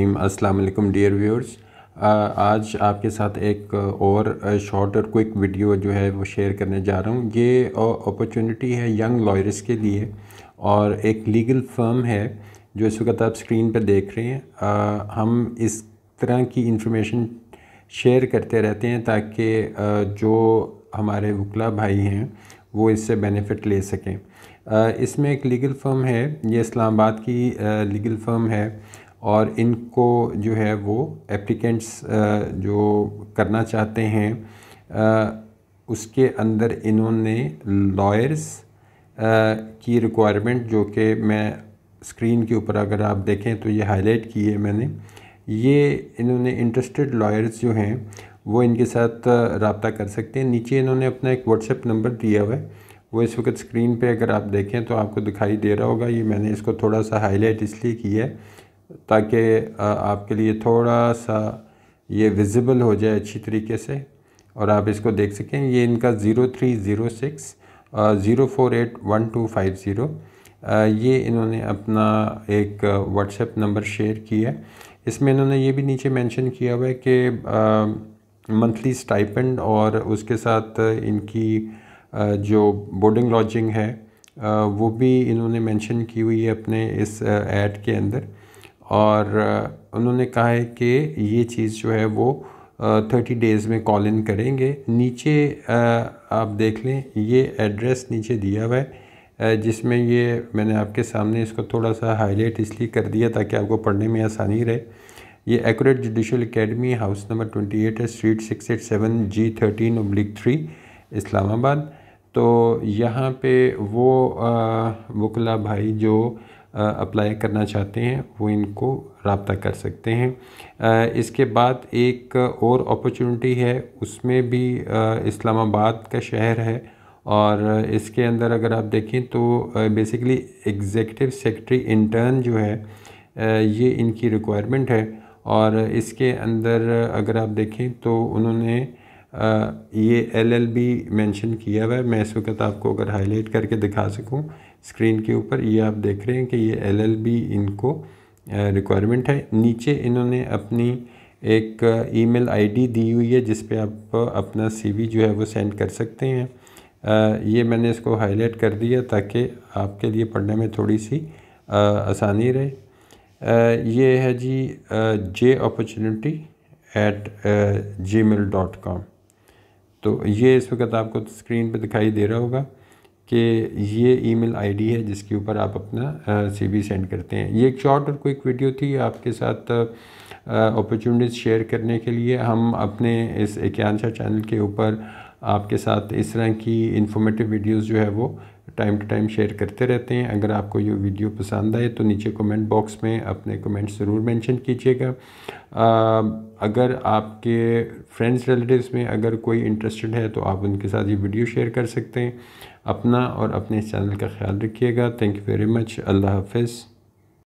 अस्सलाम वालेकुम dear viewers आज आपके साथ एक uh, और शॉर्ट uh, और क्विक वीडियो जो है वो शेयर करने जा रहा हूँ ये अपॉर्चुनिटी uh, है यंग लॉयर्स के लिए और एक लीगल फर्म है जो इस वक्त आप स्क्रीन पर देख रहे हैं आ, हम इस तरह की इंफॉर्मेशन शेयर करते रहते हैं ताकि जो हमारे वकला भाई हैं वो इससे बेनिफिट ले सकें इसमें एक लीगल फर्म है ये इस्लामाबाद की लीगल फर्म है और इनको जो है वो एप्लीकेंट्स जो करना चाहते हैं उसके अंदर इन्होंने लॉयर्स की रिक्वायरमेंट जो कि मैं स्क्रीन के ऊपर अगर आप देखें तो ये हाईलाइट की है मैंने ये इन्होंने इंटरेस्टेड लॉयर्स जो हैं वो इनके साथ रबता कर सकते हैं नीचे इन्होंने अपना एक व्हाट्सएप नंबर दिया हुआ है वो इस वक्त स्क्रीन पे अगर आप देखें तो आपको दिखाई दे रहा होगा ये मैंने इसको थोड़ा सा हाईलाइट इसलिए किया है ताकि आपके लिए थोड़ा सा ये विजिबल हो जाए अच्छी तरीके से और आप इसको देख सकें ये इनका zero three zero six zero four eight one two five zero ये इन्होंने अपना एक व्हाट्सएप नंबर शेयर किया है इसमें इन्होंने ये भी नीचे मेंशन किया हुआ है कि मंथली स्टाइपेंड और उसके साथ इनकी आ, जो बोर्डिंग लॉजिंग है आ, वो भी इन्होंने मेंशन की हुई है अपने इस एड के अंदर और उन्होंने कहा है कि ये चीज़ जो है वो थर्टी डेज़ में कॉल इन करेंगे नीचे आप देख लें ये एड्रेस नीचे दिया हुआ है जिसमें ये मैंने आपके सामने इसको थोड़ा सा हाईलाइट इसलिए कर दिया ताकि आपको पढ़ने में आसानी रहे ये accurate judicial academy house number twenty eight है street six eight seven G thirteen oblique three Islamabad तो यहाँ पे वो वकला भाई जो अप्लाई करना चाहते हैं वो इनको रबता कर सकते हैं इसके बाद एक और अपॉर्चुनिटी है उसमें भी इस्लामाबाद का शहर है और इसके अंदर अगर आप देखें तो बेसिकली एग्जेक्टिव सेक्रेटरी इंटर्न जो है ये इनकी रिक्वायरमेंट है और इसके अंदर अगर आप देखें तो उन्होंने ये एल एल बी मैंशन किया हुआ है मैं इस वक्त आपको अगर हाईलाइट करके दिखा सकूँ स्क्रीन के ऊपर ये आप देख रहे हैं कि ये एल एल बी इनको रिक्वायरमेंट है नीचे इन्होंने अपनी एक ईमेल आईडी दी हुई है जिस पे आप अपना सीवी जो है वो सेंड कर सकते हैं ये मैंने इसको हाईलाइट कर दिया ताकि आपके लिए पढ़ने में थोड़ी सी आसानी रहे ये है G J opportunity at Gmail dot com तो ये इस वक्त आपको स्क्रीन पे दिखाई दे रहा होगा कि ये ईमेल आईडी है जिसके ऊपर आप अपना सीवी सेंड करते हैं ये एक शॉर्ट और क्विक वीडियो थी आपके साथ अपॉर्चुनिटीज़ शेयर करने के लिए हम अपने इस एक्यांशा चैनल के ऊपर आपके साथ इस तरह की इन्फॉर्मेटिव वीडियोस जो है वो टाइम टू टाइम शेयर करते रहते हैं अगर आपको ये वीडियो पसंद आए तो नीचे कमेंट बॉक्स में अपने कमेंट ज़रूर मेंशन कीजिएगा अगर आपके फ्रेंड्स रिलेटिव्स में अगर कोई इंटरेस्टेड है तो आप उनके साथ ये वीडियो शेयर कर सकते हैं अपना और अपने चैनल का ख्याल रखिएगा थैंक यू वेरी मच अल्लाह हाफिज़